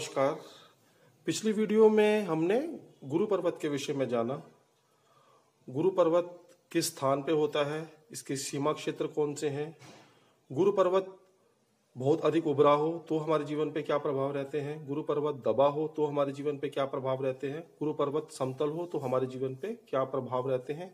नमस्कार पिछली वीडियो में हमने गुरु पर्वत के विषय में जाना गुरु पर्वत किस स्थान पे होता है इसके सीमा क्षेत्र कौन से हैं गुरु पर्वत बहुत अधिक उभरा हो तो हमारे जीवन पे क्या प्रभाव रहते हैं गुरु पर्वत दबा हो तो हमारे जीवन पे क्या प्रभाव रहते हैं गुरु पर्वत समतल हो तो हमारे जीवन पे क्या प्रभाव रहते हैं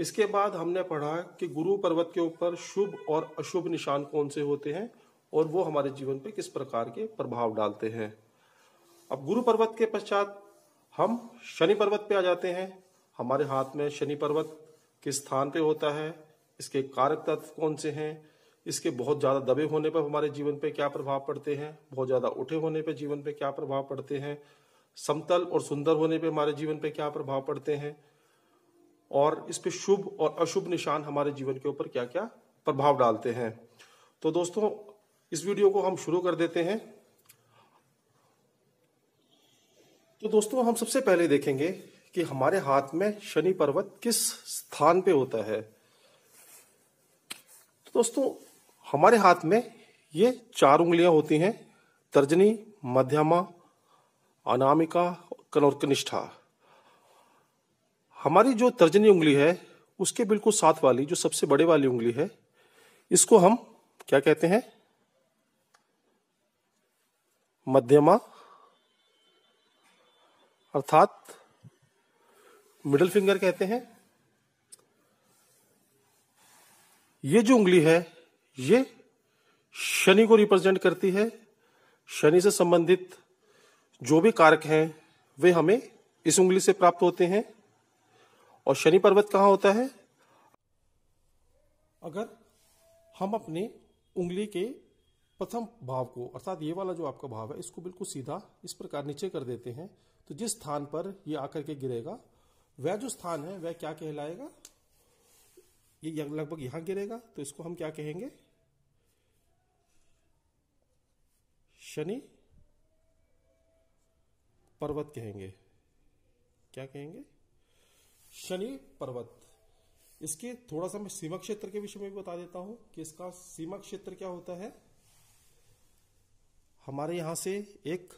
इसके बाद हमने पढ़ा कि गुरु पर्वत के ऊपर शुभ और अशुभ निशान कौन से होते हैं और वो हमारे जीवन पे किस प्रकार के प्रभाव डालते हैं अब गुरु पर्वत के पश्चात हम शनि पर्वत पे आ जाते हैं हमारे हाथ में शनि पर्वत किस स्थान पे होता है इसके कारक तत्व कौन से हैं इसके बहुत ज़्यादा दबे होने पर हमारे जीवन पे क्या प्रभाव पड़ते हैं बहुत ज़्यादा उठे होने पर जीवन पे क्या प्रभाव पड़ते हैं समतल और सुंदर होने पे हमारे जीवन पे क्या प्रभाव पड़ते हैं और इस पे शुभ और अशुभ निशान हमारे जीवन के ऊपर क्या क्या प्रभाव डालते हैं तो दोस्तों इस वीडियो को हम शुरू कर देते हैं तो दोस्तों हम सबसे पहले देखेंगे कि हमारे हाथ में शनि पर्वत किस स्थान पे होता है तो दोस्तों हमारे हाथ में ये चार उंगलियां होती हैं तर्जनी मध्यमा अनामिका और कनिष्ठा हमारी जो तर्जनी उंगली है उसके बिल्कुल साथ वाली जो सबसे बड़े वाली उंगली है इसको हम क्या कहते हैं मध्यमा अर्थात मिडल फिंगर कहते हैं ये जो उंगली है ये शनि को रिप्रेजेंट करती है शनि से संबंधित जो भी कारक हैं वे हमें इस उंगली से प्राप्त होते हैं और शनि पर्वत कहाँ होता है अगर हम अपने उंगली के प्रथम भाव को अर्थात ये वाला जो आपका भाव है इसको बिल्कुल सीधा इस प्रकार नीचे कर देते हैं तो जिस स्थान पर ये आकर के गिरेगा वह जो स्थान है वह क्या कहलाएगा ये लगभग यहां गिरेगा तो इसको हम क्या कहेंगे शनि पर्वत कहेंगे क्या कहेंगे शनि पर्वत इसके थोड़ा सा मैं सीमा क्षेत्र के विषय में भी बता देता हूं कि इसका सीमा क्षेत्र क्या होता है हमारे यहां से एक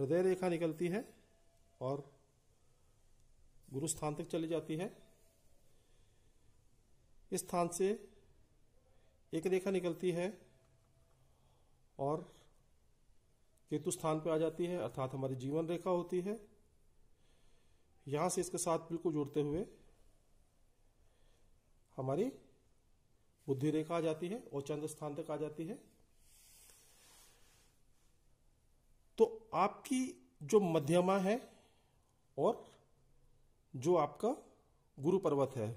हृदय रेखा निकलती है और गुरु स्थान तक चली जाती है इस स्थान से एक रेखा निकलती है और केतु स्थान पर आ जाती है अर्थात हमारी जीवन रेखा होती है यहां से इसके साथ बिल्कुल जुड़ते हुए हमारी बुद्धि रेखा आ जाती है और चंद्र स्थान तक आ जाती है आपकी जो मध्यमा है और जो आपका गुरु पर्वत है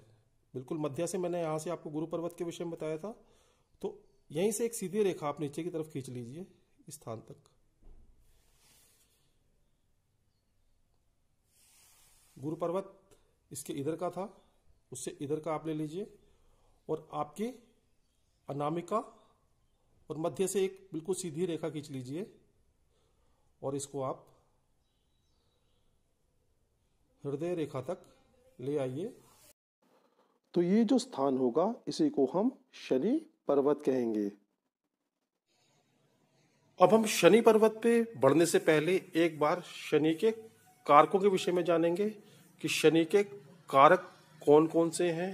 बिल्कुल मध्या से मैंने यहां से आपको गुरु पर्वत के विषय में बताया था तो यहीं से एक सीधी रेखा आप नीचे की तरफ खींच लीजिए इस स्थान तक गुरु पर्वत इसके इधर का था उससे इधर का आप ले लीजिए और आपके अनामिका और मध्य से एक बिल्कुल सीधी रेखा खींच लीजिए और इसको आप हृदय रेखा तक ले आइए तो ये जो स्थान होगा इसी को हम शनि पर्वत कहेंगे अब हम शनि पर्वत पे बढ़ने से पहले एक बार शनि के कारकों के विषय में जानेंगे कि शनि के कारक कौन कौन से हैं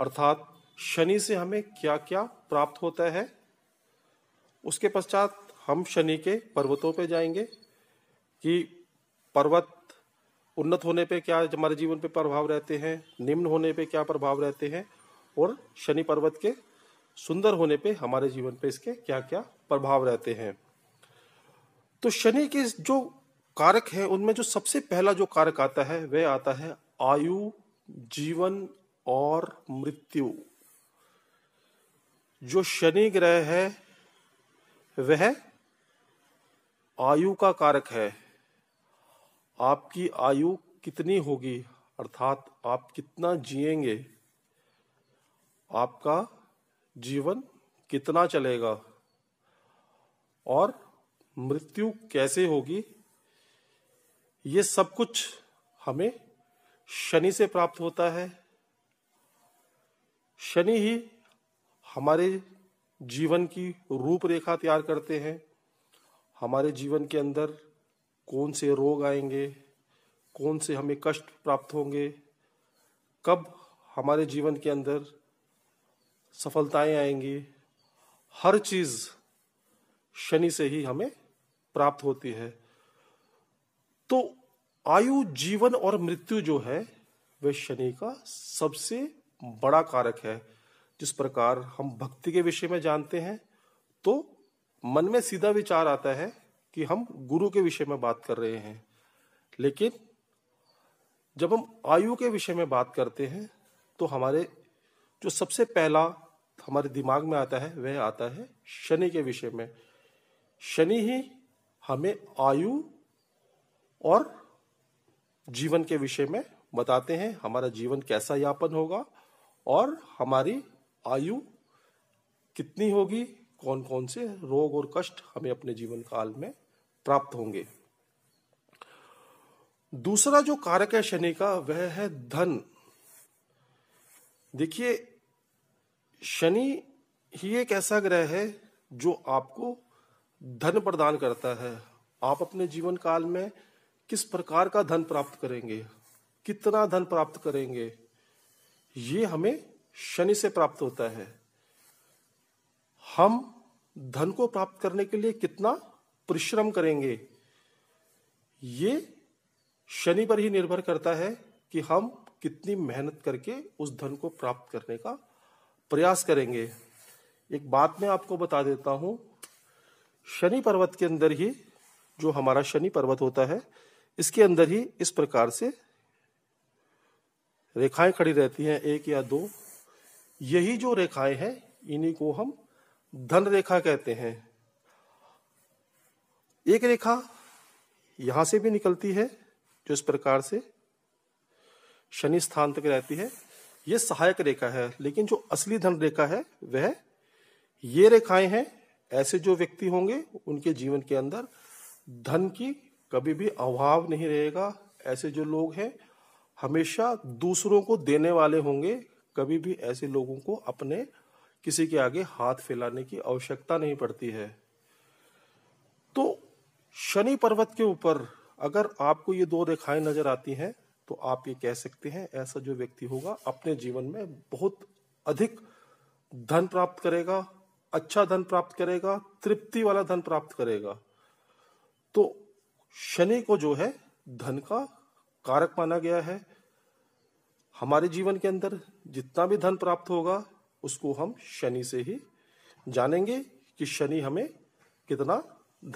अर्थात शनि से हमें क्या क्या प्राप्त होता है उसके पश्चात हम शनि के पर्वतों पे जाएंगे कि पर्वत उन्नत होने पे क्या हमारे जीवन पे प्रभाव रहते हैं निम्न होने पे क्या प्रभाव रहते हैं और शनि पर्वत के सुंदर होने पे हमारे जीवन पे इसके क्या क्या प्रभाव रहते हैं तो शनि के जो कारक हैं उनमें जो सबसे पहला जो कारक आता है वह आता है आयु जीवन और मृत्यु जो शनि ग्रह है वह आयु का कारक है आपकी आयु कितनी होगी अर्थात आप कितना जिएंगे आपका जीवन कितना चलेगा और मृत्यु कैसे होगी ये सब कुछ हमें शनि से प्राप्त होता है शनि ही हमारे जीवन की रूपरेखा तैयार करते हैं हमारे जीवन के अंदर कौन से रोग आएंगे कौन से हमें कष्ट प्राप्त होंगे कब हमारे जीवन के अंदर सफलताएं आएंगी हर चीज शनि से ही हमें प्राप्त होती है तो आयु जीवन और मृत्यु जो है वह शनि का सबसे बड़ा कारक है जिस प्रकार हम भक्ति के विषय में जानते हैं तो मन में सीधा विचार आता है कि हम गुरु के विषय में बात कर रहे हैं लेकिन जब हम आयु के विषय में बात करते हैं तो हमारे जो सबसे पहला हमारे दिमाग में आता है वह आता है शनि के विषय में शनि ही हमें आयु और जीवन के विषय में बताते हैं हमारा जीवन कैसा यापन होगा और हमारी आयु कितनी होगी कौन कौन से रोग और कष्ट हमें अपने जीवन काल में प्राप्त होंगे दूसरा जो कारक है शनि का वह है धन देखिए शनि ही एक ऐसा ग्रह है जो आपको धन प्रदान करता है आप अपने जीवन काल में किस प्रकार का धन प्राप्त करेंगे कितना धन प्राप्त करेंगे ये हमें शनि से प्राप्त होता है हम धन को प्राप्त करने के लिए कितना परिश्रम करेंगे ये शनि पर ही निर्भर करता है कि हम कितनी मेहनत करके उस धन को प्राप्त करने का प्रयास करेंगे एक बात मैं आपको बता देता हूं शनि पर्वत के अंदर ही जो हमारा शनि पर्वत होता है इसके अंदर ही इस प्रकार से रेखाएं खड़ी रहती हैं एक या दो यही जो रेखाएं हैं इन्हीं को हम धन रेखा कहते हैं एक रेखा यहां से भी निकलती है जो इस प्रकार से शनि स्थान तक रहती है यह सहायक रेखा है लेकिन जो असली धन रेखा है वह ये रेखाएं हैं ऐसे जो व्यक्ति होंगे उनके जीवन के अंदर धन की कभी भी अभाव नहीं रहेगा ऐसे जो लोग हैं हमेशा दूसरों को देने वाले होंगे कभी भी ऐसे लोगों को अपने किसी के आगे हाथ फैलाने की आवश्यकता नहीं पड़ती है तो शनि पर्वत के ऊपर अगर आपको ये दो रेखाएं नजर आती हैं तो आप ये कह सकते हैं ऐसा जो व्यक्ति होगा अपने जीवन में बहुत अधिक धन प्राप्त करेगा अच्छा धन प्राप्त करेगा तृप्ति वाला धन प्राप्त करेगा तो शनि को जो है धन का कारक माना गया है हमारे जीवन के अंदर जितना भी धन प्राप्त होगा उसको हम शनि से ही जानेंगे कि शनि हमें कितना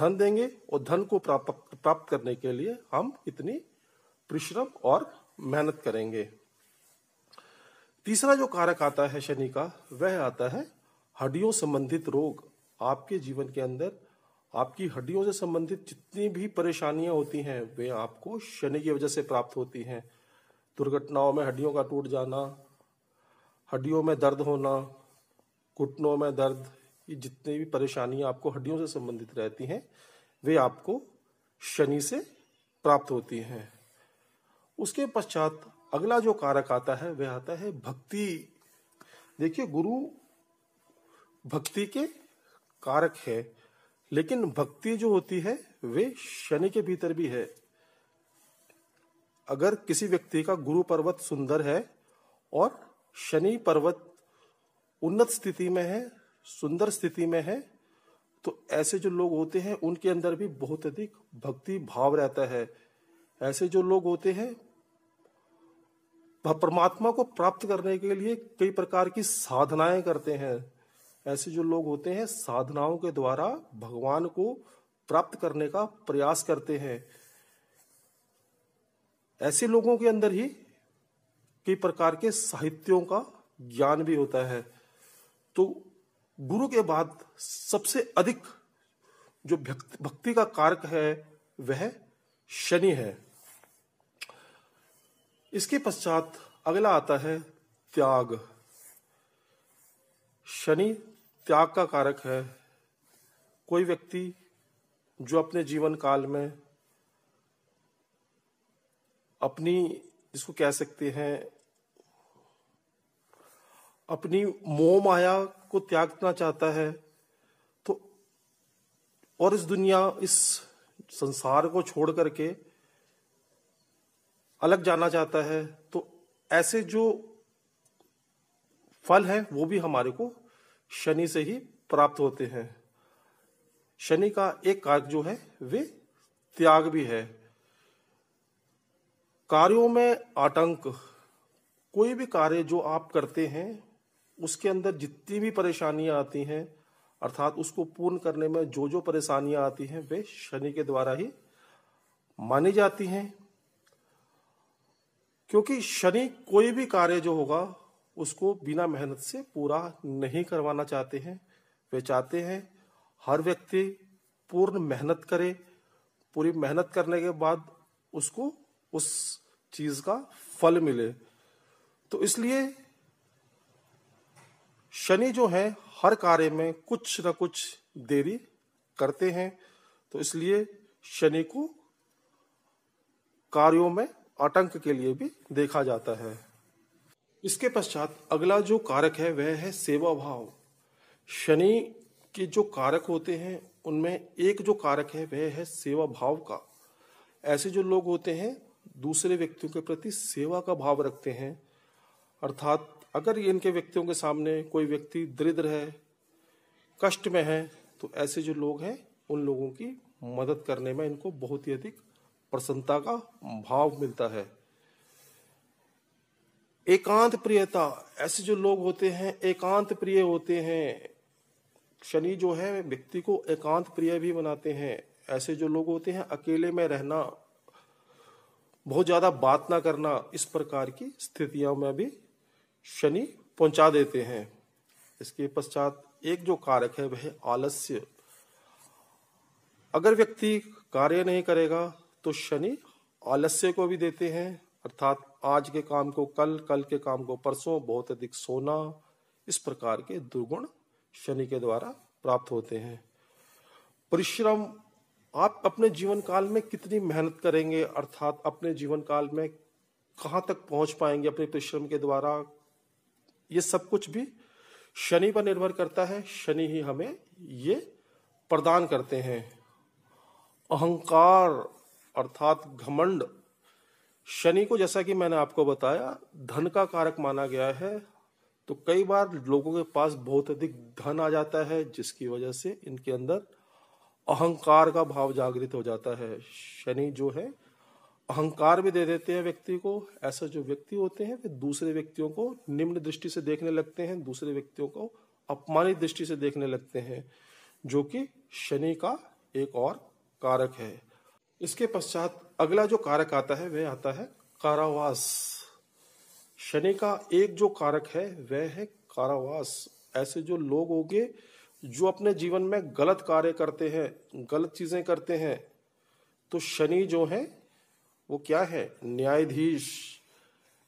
धन देंगे और धन को प्राप्त प्राप्त करने के लिए हम कितनी परिश्रम और मेहनत करेंगे तीसरा जो कारक आता है शनि का वह आता है हड्डियों संबंधित रोग आपके जीवन के अंदर आपकी हड्डियों से संबंधित जितनी भी परेशानियां होती हैं वे आपको शनि की वजह से प्राप्त होती हैं दुर्घटनाओं में हड्डियों का टूट जाना हड्डियों में दर्द होना घुटनों में दर्द ये जितनी भी परेशानियां आपको हड्डियों से संबंधित रहती हैं वे आपको शनि से प्राप्त होती हैं उसके पश्चात अगला जो कारक आता है वह आता है भक्ति देखिए गुरु भक्ति के कारक है लेकिन भक्ति जो होती है वे शनि के भीतर भी है अगर किसी व्यक्ति का गुरु पर्वत सुंदर है और शनि पर्वत उन्नत स्थिति में है सुंदर स्थिति में है तो ऐसे जो लोग होते हैं उनके अंदर भी बहुत अधिक भक्ति भाव रहता है ऐसे जो लोग होते हैं परमात्मा को प्राप्त करने के लिए कई प्रकार की साधनाएं करते हैं ऐसे जो लोग होते हैं साधनाओं के द्वारा भगवान को प्राप्त करने का प्रयास करते हैं ऐसे लोगों के अंदर ही कई प्रकार के साहित्यों का ज्ञान भी होता है तो गुरु के बाद सबसे अधिक जो भक्ति का कारक है वह शनि है इसके पश्चात अगला आता है त्याग शनि त्याग का कारक है कोई व्यक्ति जो अपने जीवन काल में अपनी जिसको कह सकते हैं अपनी मोह माया को त्यागना चाहता है तो और इस दुनिया इस संसार को छोड़ करके अलग जाना चाहता है तो ऐसे जो फल हैं वो भी हमारे को शनि से ही प्राप्त होते हैं शनि का एक कार्य जो है वे त्याग भी है कार्यों में आतंक कोई भी कार्य जो आप करते हैं उसके अंदर जितनी भी परेशानियां आती हैं अर्थात उसको पूर्ण करने में जो जो परेशानियां आती हैं वे शनि के द्वारा ही मानी जाती हैं क्योंकि शनि कोई भी कार्य जो होगा उसको बिना मेहनत से पूरा नहीं करवाना चाहते हैं वे चाहते हैं हर व्यक्ति पूर्ण मेहनत करे पूरी मेहनत करने के बाद उसको उस चीज का फल मिले तो इसलिए शनि जो है हर कार्य में कुछ ना कुछ देरी करते हैं तो इसलिए शनि को कार्यों में आतंक के लिए भी देखा जाता है इसके पश्चात अगला जो कारक है वह है सेवा भाव शनि के जो कारक होते हैं उनमें एक जो कारक है वह है सेवा भाव का ऐसे जो लोग होते हैं दूसरे व्यक्तियों के प्रति सेवा का भाव रखते हैं अर्थात अगर इनके व्यक्तियों के सामने कोई व्यक्ति दरिद्र है कष्ट में है तो ऐसे जो लोग हैं उन लोगों की मदद करने में इनको बहुत ही अधिक प्रसन्नता का भाव मिलता है एकांत प्रियता ऐसे जो लोग होते हैं एकांत प्रिय होते हैं शनि जो है व्यक्ति को एकांत प्रिय भी बनाते हैं ऐसे जो लोग होते हैं अकेले में रहना बहुत ज्यादा बात ना करना इस प्रकार की स्थितियों में भी शनि पहुंचा देते हैं इसके पश्चात एक जो कारक है वह आलस्य अगर व्यक्ति कार्य नहीं करेगा तो शनि आलस्य को भी देते हैं अर्थात आज के काम को कल कल के काम को परसों बहुत अधिक सोना इस प्रकार के दुर्गुण शनि के द्वारा प्राप्त होते हैं परिश्रम आप अपने जीवन काल में कितनी मेहनत करेंगे अर्थात अपने जीवन काल में कहा तक पहुंच पाएंगे अपने परिश्रम के द्वारा ये सब कुछ भी शनि पर निर्भर करता है शनि ही हमें ये प्रदान करते हैं अहंकार अर्थात घमंड शनि को जैसा कि मैंने आपको बताया धन का कारक माना गया है तो कई बार लोगों के पास बहुत अधिक धन आ जाता है जिसकी वजह से इनके अंदर अहंकार का भाव जागृत हो जाता है शनि जो है अहंकार भी दे देते हैं व्यक्ति को ऐसा जो व्यक्ति होते हैं वे दूसरे व्यक्तियों को निम्न दृष्टि से देखने लगते हैं दूसरे व्यक्तियों को अपमानित दृष्टि से देखने लगते हैं जो कि शनि का एक और कारक है इसके पश्चात अगला जो कारक आता है वह आता है कारावास शनि का एक जो कारक है वह है कारावास ऐसे जो लोग होंगे जो अपने जीवन में गलत कार्य करते हैं गलत चीजें करते हैं तो शनि जो है वो क्या है न्यायाधीश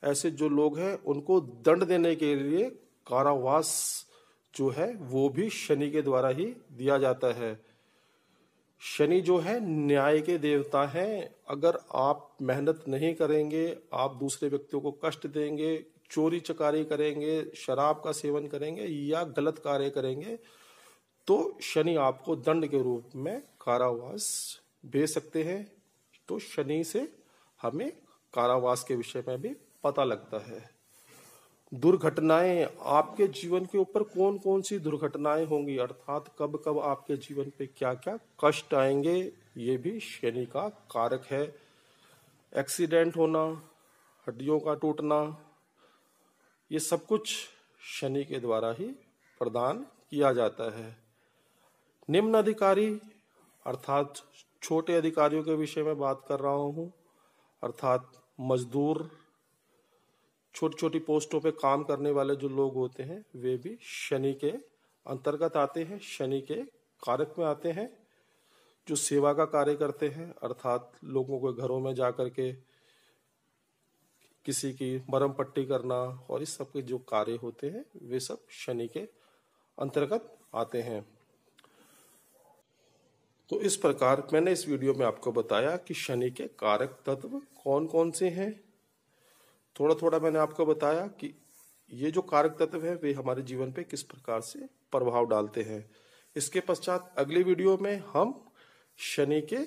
ऐसे जो लोग हैं उनको दंड देने के लिए कारावास जो है वो भी शनि के द्वारा ही दिया जाता है शनि जो है न्याय के देवता हैं अगर आप मेहनत नहीं करेंगे आप दूसरे व्यक्तियों को कष्ट देंगे चोरी चकारी करेंगे शराब का सेवन करेंगे या गलत कार्य करेंगे तो शनि आपको दंड के रूप में कारावास भेज सकते हैं तो शनि से हमें कारावास के विषय में भी पता लगता है दुर्घटनाएं आपके जीवन के ऊपर कौन कौन सी दुर्घटनाएं होंगी अर्थात कब कब आपके जीवन पे क्या क्या कष्ट आएंगे ये भी शनि का कारक है एक्सीडेंट होना हड्डियों का टूटना ये सब कुछ शनि के द्वारा ही प्रदान किया जाता है निम्न अधिकारी अर्थात छोटे अधिकारियों के विषय में बात कर रहा हूं अर्थात मजदूर छोटी छोटी पोस्टों पे काम करने वाले जो लोग होते हैं वे भी शनि के अंतर्गत आते हैं शनि के कारक में आते हैं जो सेवा का कार्य करते हैं अर्थात लोगों के घरों में जा करके किसी की मरम पट्टी करना और इस सब के जो कार्य होते हैं वे सब शनि के अंतर्गत आते हैं तो इस प्रकार मैंने इस वीडियो में आपको बताया कि शनि के कारक तत्व कौन कौन से हैं थोड़ा थोड़ा मैंने आपको बताया कि ये जो कारक तत्व हैं वे हमारे जीवन पे किस प्रकार से प्रभाव डालते हैं इसके पश्चात अगले वीडियो में हम शनि के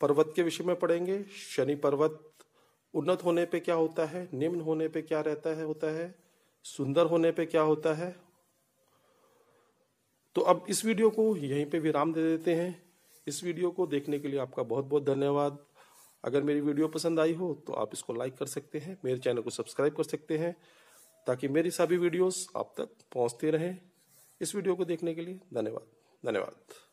पर्वत के विषय में पढ़ेंगे शनि पर्वत उन्नत होने पे क्या होता है निम्न होने पे क्या रहता है होता है सुंदर होने पे क्या होता है तो अब इस वीडियो को यहीं पे विराम दे देते हैं इस वीडियो को देखने के लिए आपका बहुत बहुत धन्यवाद अगर मेरी वीडियो पसंद आई हो तो आप इसको लाइक कर सकते हैं मेरे चैनल को सब्सक्राइब कर सकते हैं ताकि मेरी सभी वीडियोस आप तक पहुंचते रहें इस वीडियो को देखने के लिए धन्यवाद धन्यवाद